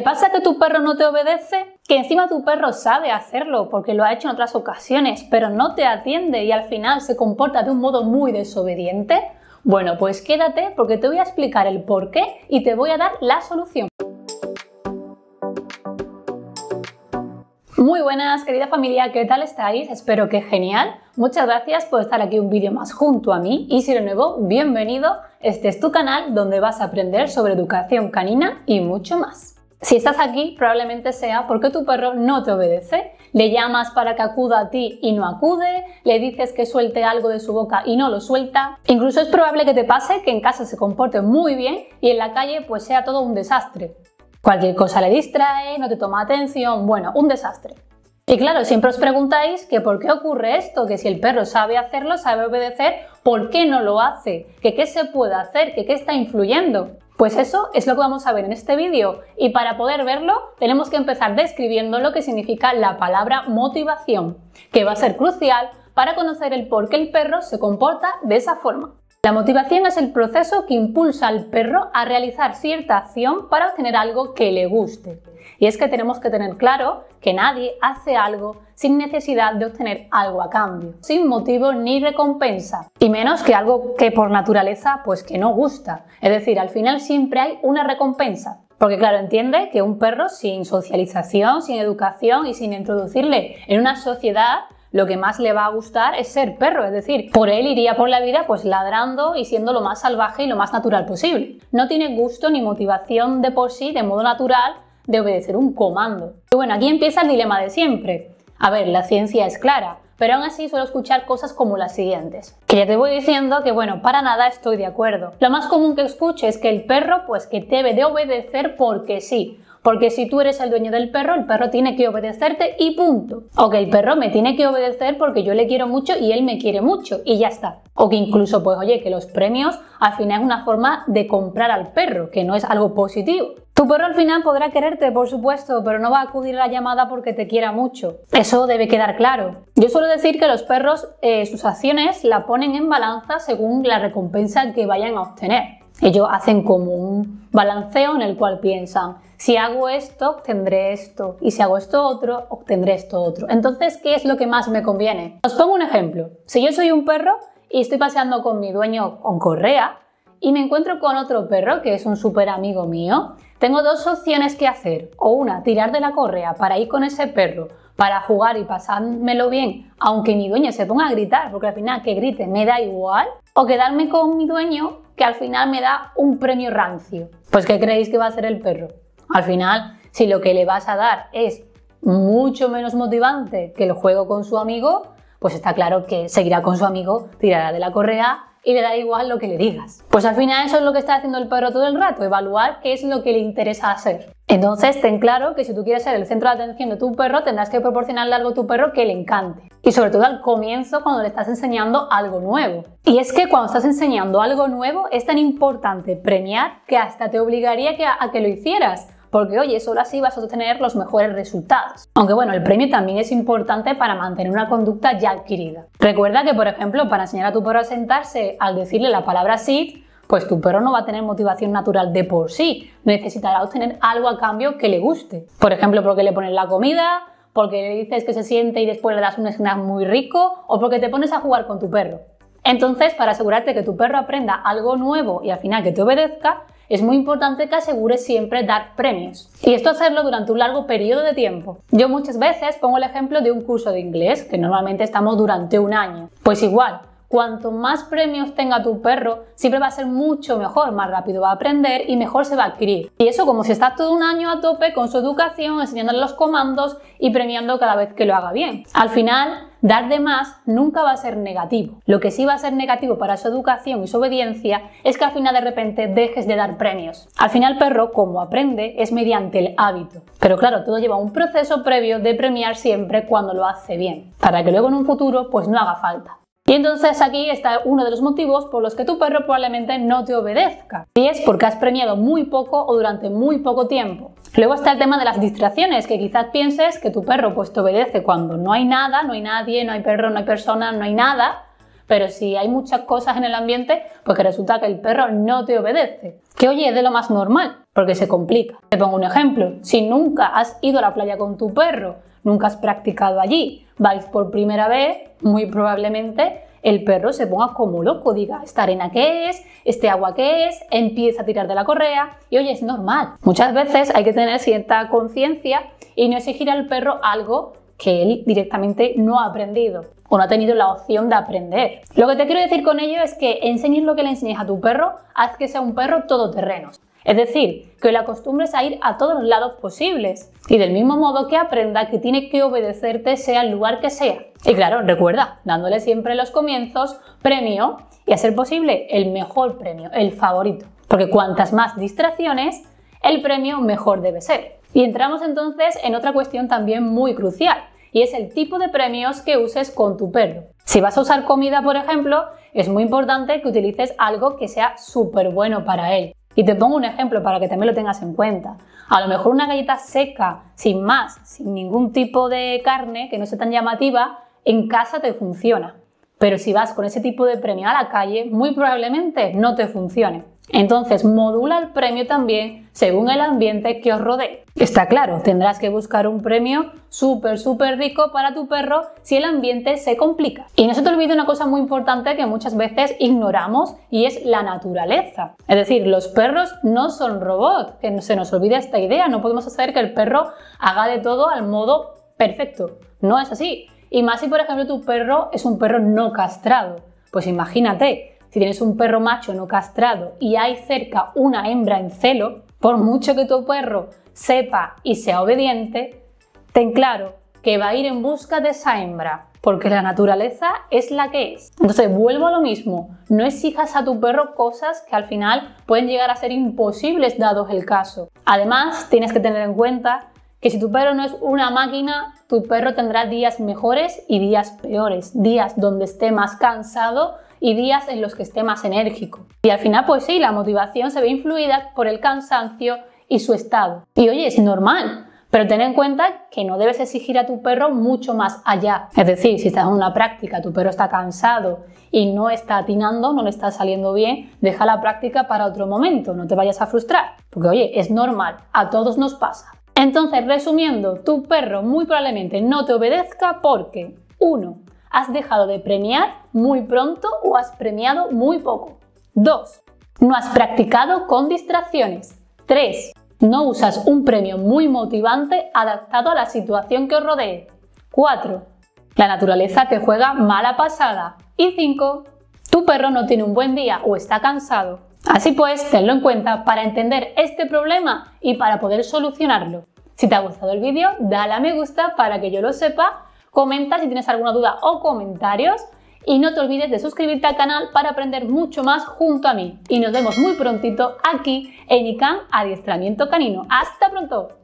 ¿Te pasa que tu perro no te obedece? Que encima tu perro sabe hacerlo porque lo ha hecho en otras ocasiones, pero no te atiende y al final se comporta de un modo muy desobediente. Bueno, pues quédate porque te voy a explicar el por qué y te voy a dar la solución. Muy buenas, querida familia, ¿qué tal estáis? Espero que genial. Muchas gracias por estar aquí un vídeo más junto a mí y si eres nuevo, bienvenido. Este es tu canal donde vas a aprender sobre educación canina y mucho más. Si estás aquí, probablemente sea porque tu perro no te obedece. Le llamas para que acuda a ti y no acude, le dices que suelte algo de su boca y no lo suelta. Incluso es probable que te pase que en casa se comporte muy bien y en la calle pues sea todo un desastre. Cualquier cosa le distrae, no te toma atención, bueno, un desastre. Y claro, siempre os preguntáis que por qué ocurre esto, que si el perro sabe hacerlo, sabe obedecer, ¿por qué no lo hace? ¿Que qué se puede hacer? ¿Que qué está influyendo? Pues eso es lo que vamos a ver en este vídeo y para poder verlo tenemos que empezar describiendo lo que significa la palabra motivación, que va a ser crucial para conocer el por qué el perro se comporta de esa forma. La motivación es el proceso que impulsa al perro a realizar cierta acción para obtener algo que le guste. Y es que tenemos que tener claro que nadie hace algo sin necesidad de obtener algo a cambio, sin motivo ni recompensa, y menos que algo que por naturaleza pues que no gusta. Es decir, al final siempre hay una recompensa. Porque claro, entiende que un perro sin socialización, sin educación y sin introducirle en una sociedad lo que más le va a gustar es ser perro, es decir, por él iría por la vida pues ladrando y siendo lo más salvaje y lo más natural posible. No tiene gusto ni motivación de por sí, de modo natural, de obedecer un comando. Y bueno, aquí empieza el dilema de siempre. A ver, la ciencia es clara, pero aún así suelo escuchar cosas como las siguientes. Que ya te voy diciendo que bueno, para nada estoy de acuerdo. Lo más común que escuche es que el perro pues que debe de obedecer porque sí, porque si tú eres el dueño del perro, el perro tiene que obedecerte y punto. O que el perro me tiene que obedecer porque yo le quiero mucho y él me quiere mucho y ya está. O que incluso, pues oye, que los premios al final es una forma de comprar al perro, que no es algo positivo. Tu perro al final podrá quererte, por supuesto, pero no va a acudir a la llamada porque te quiera mucho. Eso debe quedar claro. Yo suelo decir que los perros eh, sus acciones la ponen en balanza según la recompensa que vayan a obtener. Ellos hacen como un balanceo en el cual piensan, si hago esto, obtendré esto. Y si hago esto otro, obtendré esto otro. Entonces, ¿qué es lo que más me conviene? Os pongo un ejemplo. Si yo soy un perro y estoy paseando con mi dueño con correa y me encuentro con otro perro que es un súper amigo mío, tengo dos opciones que hacer. O una, tirar de la correa para ir con ese perro para jugar y pasármelo bien, aunque mi dueño se ponga a gritar, porque al final que grite me da igual, o quedarme con mi dueño que al final me da un premio rancio. Pues ¿qué creéis que va a ser el perro? Al final, si lo que le vas a dar es mucho menos motivante que el juego con su amigo, pues está claro que seguirá con su amigo, tirará de la correa y le da igual lo que le digas. Pues al final eso es lo que está haciendo el perro todo el rato, evaluar qué es lo que le interesa hacer. Entonces, ten claro que si tú quieres ser el centro de atención de tu perro, tendrás que proporcionarle algo a tu perro que le encante. Y sobre todo al comienzo, cuando le estás enseñando algo nuevo. Y es que cuando estás enseñando algo nuevo, es tan importante premiar que hasta te obligaría a que lo hicieras porque oye, solo así vas a obtener los mejores resultados. Aunque bueno, el premio también es importante para mantener una conducta ya adquirida. Recuerda que, por ejemplo, para enseñar a tu perro a sentarse, al decirle la palabra sit, pues tu perro no va a tener motivación natural de por sí, necesitará obtener algo a cambio que le guste. Por ejemplo, porque le pones la comida, porque le dices que se siente y después le das un snack muy rico, o porque te pones a jugar con tu perro. Entonces, para asegurarte que tu perro aprenda algo nuevo y al final que te obedezca, es muy importante que asegures siempre dar premios. Y esto hacerlo durante un largo periodo de tiempo. Yo muchas veces pongo el ejemplo de un curso de inglés, que normalmente estamos durante un año. Pues igual, Cuanto más premios tenga tu perro, siempre va a ser mucho mejor, más rápido va a aprender y mejor se va a adquirir. Y eso como si estás todo un año a tope con su educación, enseñándole los comandos y premiando cada vez que lo haga bien. Al final, dar de más nunca va a ser negativo. Lo que sí va a ser negativo para su educación y su obediencia es que al final de repente dejes de dar premios. Al final, el perro, como aprende, es mediante el hábito. Pero claro, todo lleva un proceso previo de premiar siempre cuando lo hace bien, para que luego en un futuro pues no haga falta. Y entonces aquí está uno de los motivos por los que tu perro probablemente no te obedezca. Y es porque has premiado muy poco o durante muy poco tiempo. Luego está el tema de las distracciones, que quizás pienses que tu perro pues te obedece cuando no hay nada, no hay nadie, no hay perro, no hay persona, no hay nada. Pero si hay muchas cosas en el ambiente, pues que resulta que el perro no te obedece. Que oye, es de lo más normal, porque se complica. Te pongo un ejemplo. Si nunca has ido a la playa con tu perro nunca has practicado allí, vais por primera vez, muy probablemente el perro se ponga como loco, diga, esta arena que es, este agua que es, empieza a tirar de la correa y oye, es normal. Muchas veces hay que tener cierta conciencia y no exigir al perro algo que él directamente no ha aprendido o no ha tenido la opción de aprender. Lo que te quiero decir con ello es que enseñar lo que le enseñes a tu perro, haz que sea un perro todoterreno. Es decir, que la acostumbres a ir a todos los lados posibles. Y del mismo modo que aprenda que tiene que obedecerte sea el lugar que sea. Y claro, recuerda, dándole siempre los comienzos premio y a ser posible el mejor premio, el favorito. Porque cuantas más distracciones, el premio mejor debe ser. Y entramos entonces en otra cuestión también muy crucial, y es el tipo de premios que uses con tu perro. Si vas a usar comida, por ejemplo, es muy importante que utilices algo que sea súper bueno para él. Y te pongo un ejemplo para que también lo tengas en cuenta. A lo mejor una galleta seca, sin más, sin ningún tipo de carne, que no sea tan llamativa, en casa te funciona. Pero si vas con ese tipo de premio a la calle, muy probablemente no te funcione. Entonces, modula el premio también según el ambiente que os rodee. Está claro, tendrás que buscar un premio súper, súper rico para tu perro si el ambiente se complica. Y no se te olvide una cosa muy importante que muchas veces ignoramos y es la naturaleza. Es decir, los perros no son robots, que se nos olvida esta idea, no podemos hacer que el perro haga de todo al modo perfecto. No es así. Y más si, por ejemplo, tu perro es un perro no castrado. Pues imagínate, si tienes un perro macho no castrado y hay cerca una hembra en celo, por mucho que tu perro sepa y sea obediente, ten claro que va a ir en busca de esa hembra, porque la naturaleza es la que es. Entonces, vuelvo a lo mismo, no exijas a tu perro cosas que al final pueden llegar a ser imposibles dados el caso. Además, tienes que tener en cuenta que si tu perro no es una máquina, tu perro tendrá días mejores y días peores, días donde esté más cansado y días en los que esté más enérgico. Y al final, pues sí, la motivación se ve influida por el cansancio y su estado. Y oye, es normal. Pero ten en cuenta que no debes exigir a tu perro mucho más allá. Es decir, si estás en una práctica, tu perro está cansado y no está atinando, no le está saliendo bien, deja la práctica para otro momento, no te vayas a frustrar. Porque oye, es normal, a todos nos pasa. Entonces, resumiendo, tu perro muy probablemente no te obedezca porque uno has dejado de premiar muy pronto o has premiado muy poco. 2. No has practicado con distracciones. 3. No usas un premio muy motivante adaptado a la situación que os rodee. 4. La naturaleza te juega mala pasada. Y 5. Tu perro no tiene un buen día o está cansado. Así pues, tenlo en cuenta para entender este problema y para poder solucionarlo. Si te ha gustado el vídeo, dale a me gusta para que yo lo sepa Comenta si tienes alguna duda o comentarios y no te olvides de suscribirte al canal para aprender mucho más junto a mí. Y nos vemos muy prontito aquí en ICANN Adiestramiento Canino. ¡Hasta pronto!